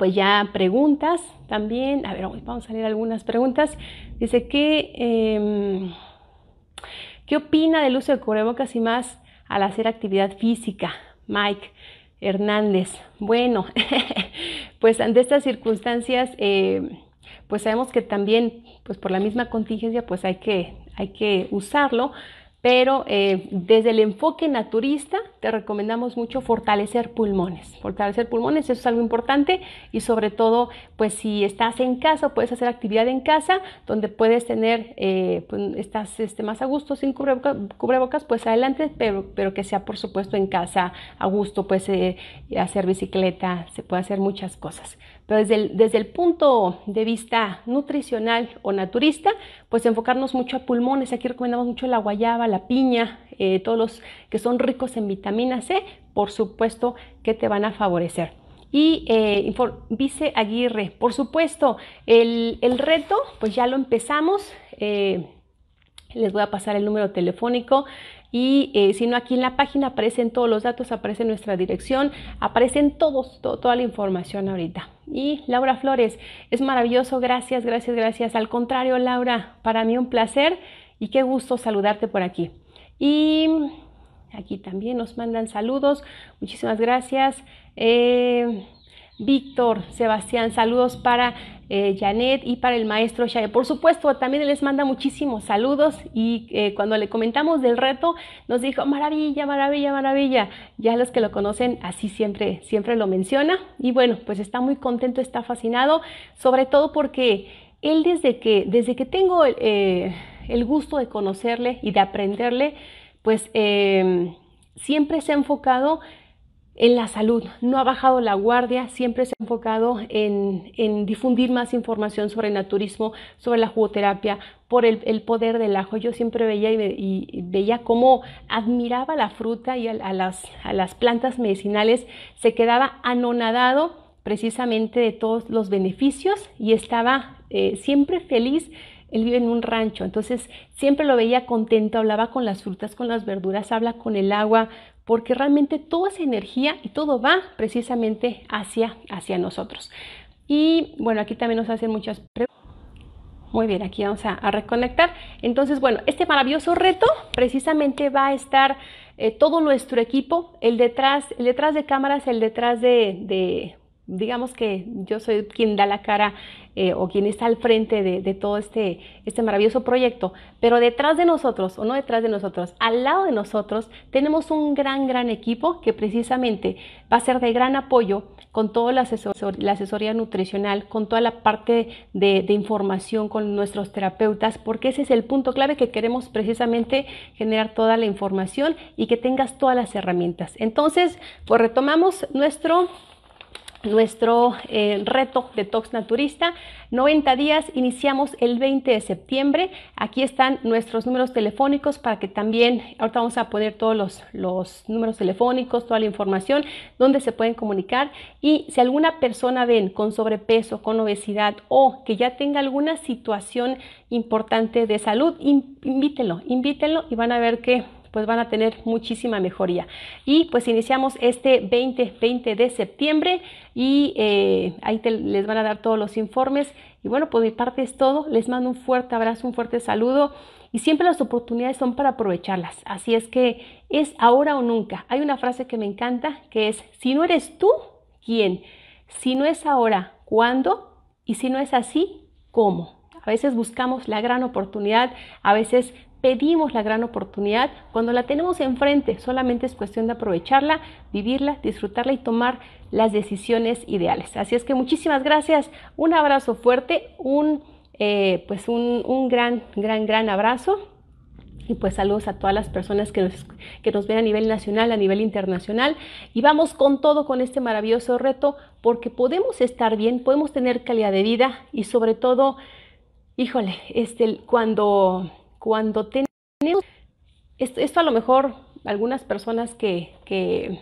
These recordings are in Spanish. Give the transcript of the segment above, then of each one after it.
pues ya preguntas también. A ver, vamos a leer algunas preguntas. Dice, ¿qué, em, ¿qué opina del uso de cubrebocas y más al hacer actividad física? Mike Hernández. Bueno, pues ante estas circunstancias, em, pues sabemos que también, pues por la misma contingencia, pues hay que, hay que usarlo pero eh, desde el enfoque naturista te recomendamos mucho fortalecer pulmones. Fortalecer pulmones, eso es algo importante y sobre todo, pues si estás en casa, puedes hacer actividad en casa donde puedes tener, eh, pues, estás este, más a gusto sin cubrebocas, pues adelante, pero, que sea por supuesto en casa a gusto, pues hacer bicicleta, se puede hacer muchas cosas. Pero desde el, punto de vista nutricional o naturista, pues enfocarnos mucho a pulmones. Aquí recomendamos mucho la guayaba, la piña, eh, todos los que son ricos en vitamina C, por supuesto que te van a favorecer. Y eh, Vice Aguirre, por supuesto, el, reto, pues ya lo empezamos. Eh, les voy a pasar el número telefónico y eh, si no, aquí en la página aparecen todos los datos, aparece nuestra dirección, aparecen todos, toda la información ahorita. Y Laura Flores, es maravilloso, gracias, gracias, gracias. Al contrario, Laura, para mí un placer y qué gusto saludarte por aquí. Y aquí también nos mandan saludos, muchísimas gracias. Eh, Víctor, Sebastián, saludos para eh, Janet y para el maestro Shae. Por supuesto, también les manda muchísimos saludos y eh, cuando le comentamos del reto, nos dijo, maravilla, maravilla, maravilla. Ya los que lo conocen, así siempre, siempre lo menciona. Y bueno, pues está muy contento, está fascinado, sobre todo porque él desde que, desde que tengo el eh, gusto de conocerle y de aprenderle, pues siempre se ha enfocado en la salud. No ha bajado la guardia, siempre se ha enfocado en, difundir más información sobre el naturismo, sobre la jugoterapia, por el, poder del ajo. Yo siempre veía y, veía cómo admiraba la fruta y a, las, las plantas medicinales, se quedaba anonadado precisamente de todos los beneficios y estaba eh, siempre feliz él vive en un rancho, entonces siempre lo veía contento, hablaba con las frutas, con las verduras, habla con el agua, porque realmente toda esa energía y todo va precisamente hacia, hacia nosotros. Y bueno, aquí también nos hacen muchas preguntas. Muy bien, aquí vamos a, reconectar. Entonces, bueno, este maravilloso reto precisamente va a estar eh, todo nuestro equipo, el detrás, el detrás de cámaras, el detrás de, digamos que yo soy quien da la cara eh, o quien está al frente de, todo este, este, maravilloso proyecto, pero detrás de nosotros, o no detrás de nosotros, al lado de nosotros tenemos un gran, gran equipo que precisamente va a ser de gran apoyo con toda la, asesoría nutricional, con toda la parte de información con nuestros terapeutas, porque ese es el punto clave que queremos precisamente generar toda la información y que tengas todas las herramientas. Entonces, pues retomamos nuestro nuestro eh, reto detox naturista. 90 días, iniciamos el 20 de septiembre. Aquí están nuestros números telefónicos para que también, ahorita vamos a poner todos los, los números telefónicos, toda la información, donde se pueden comunicar. Y si alguna persona ven con sobrepeso, con obesidad o que ya tenga alguna situación importante de salud, invítenlo, invítenlo y van a ver que pues van a tener muchísima mejoría. Y pues iniciamos este 20, 20 de septiembre y eh, ahí les van a dar todos los informes. Y bueno, por mi parte es todo. Les mando un fuerte abrazo, un fuerte saludo. Y siempre las oportunidades son para aprovecharlas. Así es que es ahora o nunca. Hay una frase que me encanta que es, si no eres tú, ¿quién? Si no es ahora, ¿cuándo? Y si no es así, ¿cómo? A veces buscamos la gran oportunidad, a veces pedimos la gran oportunidad cuando la tenemos enfrente. Solamente es cuestión de aprovecharla, vivirla, disfrutarla y tomar las decisiones ideales. Así es que muchísimas gracias, un abrazo fuerte, un, eh, pues un, gran, gran, gran abrazo. Y pues saludos a todas las personas que nos, nos ven a nivel nacional, a nivel internacional. Y vamos con todo con este maravilloso reto porque podemos estar bien, podemos tener calidad de vida y sobre todo, híjole, este, cuando cuando tenemos, esto, a lo mejor algunas personas que, que,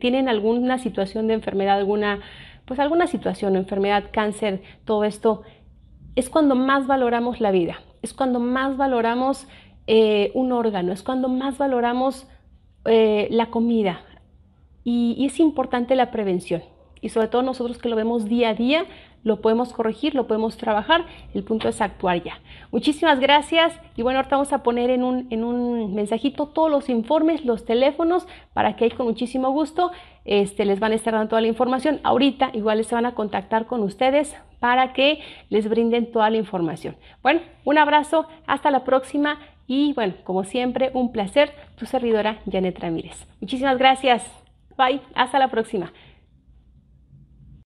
tienen alguna situación de enfermedad, alguna, pues alguna situación, enfermedad, cáncer, todo esto, es cuando más valoramos la vida, es cuando más valoramos eh, un órgano, es cuando más valoramos eh, la comida. y es importante la prevención y sobre todo nosotros que lo vemos día a día, lo podemos corregir, lo podemos trabajar, el punto es actuar ya. Muchísimas gracias y bueno, ahorita vamos a poner en un, mensajito todos los informes, los teléfonos, para que ahí con muchísimo gusto este, les van a estar dando toda la información. Ahorita igual se van a contactar con ustedes para que les brinden toda la información. Bueno, un abrazo, hasta la próxima y bueno, como siempre, un placer, tu servidora Janet Ramírez. Muchísimas gracias. Bye, hasta la próxima.